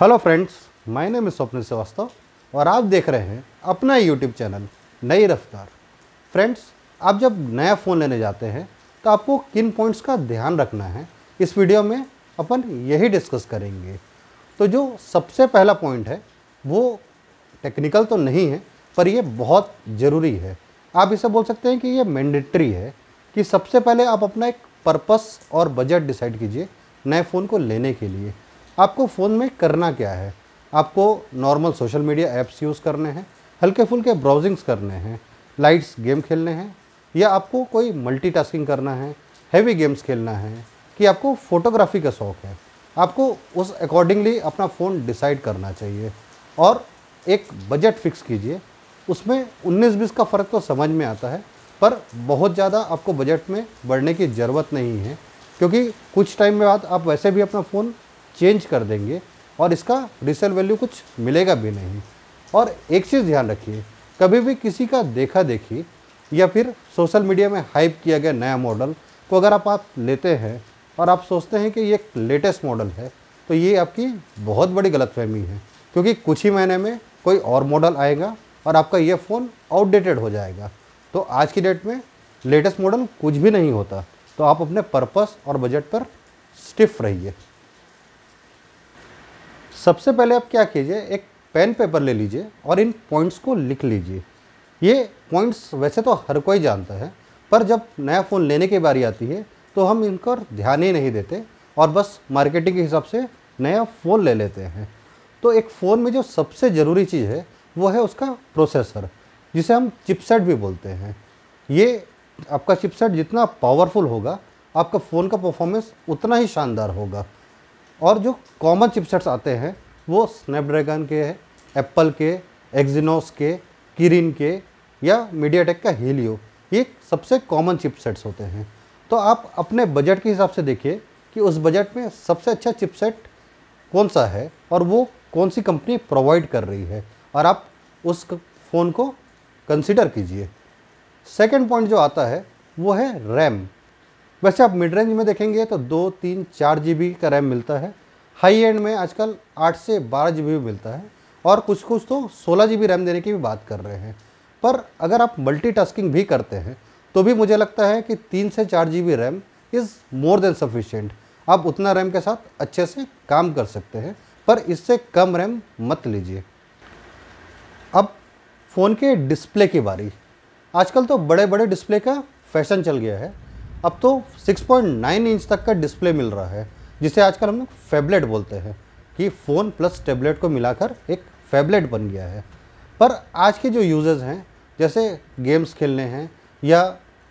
hello friends my name स्वप्न श्रीवास्तव और आप देख रहे हैं अपना यूट्यूब चैनल नई रफ्तार फ्रेंड्स आप जब नया फ़ोन लेने जाते हैं तो आपको किन पॉइंट्स का ध्यान रखना है इस वीडियो में अपन यही डिस्कस करेंगे तो जो सबसे पहला पॉइंट है वो टेक्निकल तो नहीं है पर ये बहुत ज़रूरी है आप इसे बोल सकते हैं कि ये मैंडेटरी है कि सबसे पहले आप अपना एक पर्पस और बजट डिसाइड कीजिए नए फ़ोन को लेने के लिए आपको फ़ोन में करना क्या है आपको normal social media apps use करने हैं हल्के फुल्के ब्राउजिंग्स करने हैं लाइट्स गेम खेलने हैं या आपको कोई मल्टीटास्किंग करना है हैवी गेम्स खेलना है कि आपको फ़ोटोग्राफी का शौक़ है आपको उस अकॉर्डिंगली अपना फ़ोन डिसाइड करना चाहिए और एक बजट फिक्स कीजिए उसमें 19-20 का फ़र्क तो समझ में आता है पर बहुत ज़्यादा आपको बजट में बढ़ने की ज़रूरत नहीं है क्योंकि कुछ टाइम में बाद आप वैसे भी अपना फ़ोन चेंज कर देंगे और इसका रिसेल वैल्यू कुछ मिलेगा भी नहीं और एक चीज़ ध्यान रखिए कभी भी किसी का देखा देखी या फिर सोशल मीडिया में हाइप किया गया नया मॉडल को तो अगर आप आप लेते हैं और आप सोचते हैं कि ये लेटेस्ट मॉडल है तो ये आपकी बहुत बड़ी गलतफहमी है क्योंकि कुछ ही महीने में कोई और मॉडल आएगा और आपका ये फ़ोन आउटडेटेड हो जाएगा तो आज की डेट में लेटेस्ट मॉडल कुछ भी नहीं होता तो आप अपने पर्पस और बजट पर स्टिफ रहिए सबसे पहले आप क्या कीजिए एक पेन पेपर ले लीजिए और इन पॉइंट्स को लिख लीजिए ये पॉइंट्स वैसे तो हर कोई जानता है पर जब नया फ़ोन लेने की बारी आती है तो हम इन पर ध्यान ही नहीं देते और बस मार्केटिंग के हिसाब से नया फ़ोन ले लेते हैं तो एक फ़ोन में जो सबसे ज़रूरी चीज़ है वो है उसका प्रोसेसर जिसे हम चिपसेट भी बोलते हैं ये आपका चिपसेट जितना पावरफुल होगा आपका फ़ोन का परफॉर्मेंस उतना ही शानदार होगा और जो कॉमन चिपसेट्स आते हैं वो स्नैपड्रैगन के एप्पल के एक्जिनोस के किरिन के या मीडियाटेक का हीलियो ये सबसे कॉमन चिपसेट्स होते हैं तो आप अपने बजट के हिसाब से देखिए कि उस बजट में सबसे अच्छा चिपसेट कौन सा है और वो कौन सी कंपनी प्रोवाइड कर रही है और आप उस फ़ोन को कंसिडर कीजिए सेकेंड पॉइंट जो आता है वो है रैम वैसे आप मिड रेंज में देखेंगे तो दो तीन चार जी का रैम मिलता है हाई एंड में आजकल आठ से बारह जी भी मिलता है और कुछ कुछ तो सोलह जी रैम देने की भी बात कर रहे हैं पर अगर आप मल्टीटास्किंग भी करते हैं तो भी मुझे लगता है कि तीन से चार G RAM is more than sufficient आप उतना रैम के साथ अच्छे से काम कर सकते हैं पर इससे कम रैम मत लीजिए अब फ़ोन के डिस्प्ले की बारी आजकल तो बड़े बड़े डिस्प्ले का फैशन चल गया है अब तो 6.9 इंच तक का डिस्प्ले मिल रहा है जिसे आजकल हम लोग फेबलेट बोलते हैं कि फ़ोन प्लस टेबलेट को मिलाकर एक फेबलेट बन गया है पर आज के जो यूज़र्स हैं जैसे गेम्स खेलने हैं या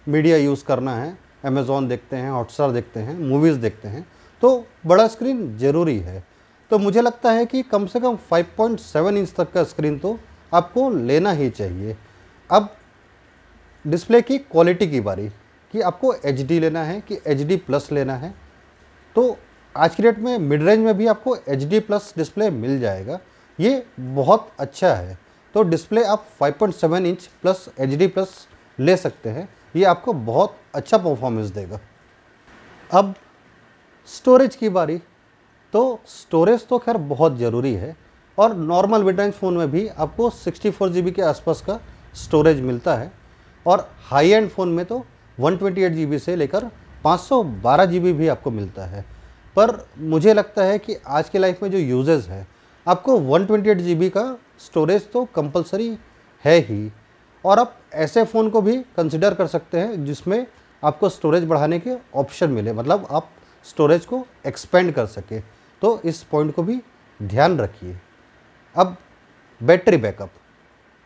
मीडिया यूज़ करना है अमेज़ोन देखते हैं हॉटस्टार देखते हैं मूवीज़ देखते हैं तो बड़ा स्क्रीन ज़रूरी है तो मुझे लगता है कि कम से कम 5.7 इंच तक का स्क्रीन तो आपको लेना ही चाहिए अब डिस्प्ले की क्वालिटी की बारी कि आपको एच लेना है कि एच प्लस लेना है तो आज की डेट में मिड रेंज में भी आपको एच प्लस डिस्प्ले मिल जाएगा ये बहुत अच्छा है तो डिस्प्ले आप 5.7 इंच प्लस एच प्लस ले सकते हैं ये आपको बहुत अच्छा परफॉर्मेंस देगा अब स्टोरेज की बारी तो स्टोरेज तो खैर बहुत ज़रूरी है और नॉर्मल मिड रेंज फ़ोन में भी आपको सिक्सटी फोर के आसपास का स्टोरेज मिलता है और हाई एंड फ़ोन में तो वन ट्वेंटी से लेकर पाँच सौ भी आपको मिलता है पर मुझे लगता है कि आज के लाइफ में जो यूजेज़ है आपको वन ट्वेंटी का स्टोरेज तो कंपलसरी है ही और आप ऐसे फ़ोन को भी कंसिडर कर सकते हैं जिसमें आपको स्टोरेज बढ़ाने के ऑप्शन मिले मतलब आप स्टोरेज को एक्सपेंड कर सके तो इस पॉइंट को भी ध्यान रखिए अब बैटरी बैकअप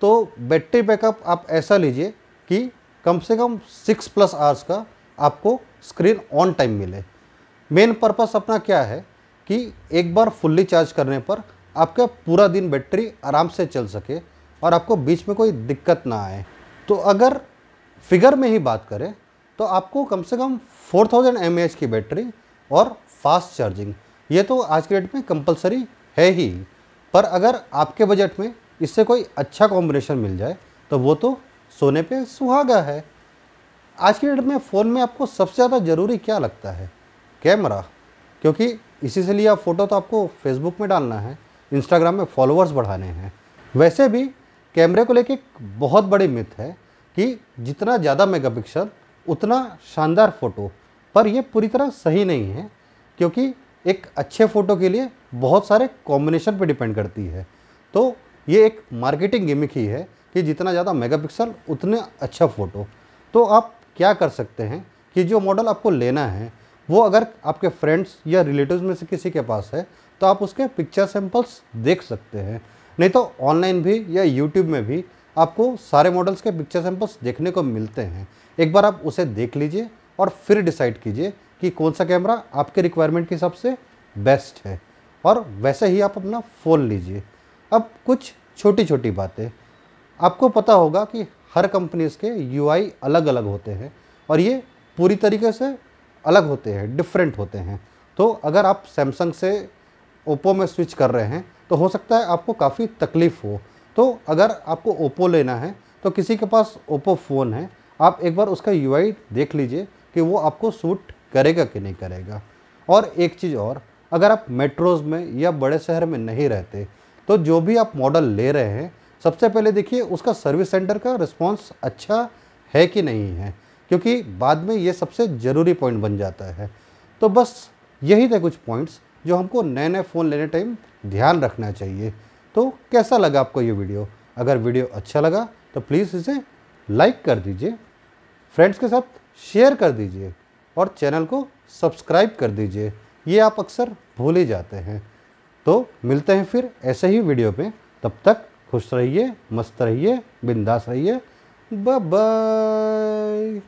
तो बैटरी बैकअप आप ऐसा लीजिए कि कम से कम सिक्स प्लस आवर्स का आपको स्क्रीन ऑन टाइम मिले मेन पर्पस अपना क्या है कि एक बार फुल्ली चार्ज करने पर आपका पूरा दिन बैटरी आराम से चल सके और आपको बीच में कोई दिक्कत ना आए तो अगर फिगर में ही बात करें तो आपको कम से कम 4000 थाउजेंड की बैटरी और फास्ट चार्जिंग ये तो आज के डेट में कंपलसरी है ही पर अगर आपके बजट में इससे कोई अच्छा कॉम्बिनेशन मिल जाए तो वो तो सोने पे सुहागा है आज की डेट में फ़ोन में आपको सबसे ज़्यादा ज़रूरी क्या लगता है कैमरा क्योंकि इसी से लिया फ़ोटो तो आपको फेसबुक में डालना है इंस्टाग्राम में फॉलोअर्स बढ़ाने हैं वैसे भी कैमरे को लेके एक बहुत बड़ी मिथ है कि जितना ज़्यादा मेगापिक्सल उतना शानदार फ़ोटो पर यह पूरी तरह सही नहीं है क्योंकि एक अच्छे फ़ोटो के लिए बहुत सारे कॉम्बिनेशन पर डिपेंड करती है तो ये एक मार्केटिंग गिमिक ही है कि जितना ज़्यादा मेगापिक्सल उतने अच्छा फ़ोटो तो आप क्या कर सकते हैं कि जो मॉडल आपको लेना है वो अगर आपके फ्रेंड्स या रिलेटिव्स में से किसी के पास है तो आप उसके पिक्चर सैम्पल्स देख सकते हैं नहीं तो ऑनलाइन भी या यूट्यूब में भी आपको सारे मॉडल्स के पिक्चर सैम्पल्स देखने को मिलते हैं एक बार आप उसे देख लीजिए और फिर डिसाइड कीजिए कि कौन सा कैमरा आपके रिक्वायरमेंट के हिसाब से बेस्ट है और वैसे ही आप अपना फ़ोन लीजिए अब कुछ छोटी छोटी बातें आपको पता होगा कि हर कंपनीज के यू अलग अलग होते हैं और ये पूरी तरीके से अलग होते हैं डिफरेंट होते हैं तो अगर आप सैमसंग से ओप्पो में स्विच कर रहे हैं तो हो सकता है आपको काफ़ी तकलीफ़ हो तो अगर आपको ओप्पो लेना है तो किसी के पास ओप्पो फ़ोन है आप एक बार उसका यू देख लीजिए कि वो आपको सूट करेगा कि नहीं करेगा और एक चीज़ और अगर आप मेट्रोज़ में या बड़े शहर में नहीं रहते तो जो भी आप मॉडल ले रहे हैं सबसे पहले देखिए उसका सर्विस सेंटर का रिस्पॉन्स अच्छा है कि नहीं है क्योंकि बाद में ये सबसे ज़रूरी पॉइंट बन जाता है तो बस यही थे कुछ पॉइंट्स जो हमको नए नए फ़ोन लेने टाइम ध्यान रखना चाहिए तो कैसा लगा आपको ये वीडियो अगर वीडियो अच्छा लगा तो प्लीज़ इसे लाइक कर दीजिए फ्रेंड्स के साथ शेयर कर दीजिए और चैनल को सब्सक्राइब कर दीजिए ये आप अक्सर भूल ही जाते हैं तो मिलते हैं फिर ऐसे ही वीडियो पे तब तक खुश रहिए मस्त रहिए बिंदास रहिए बाय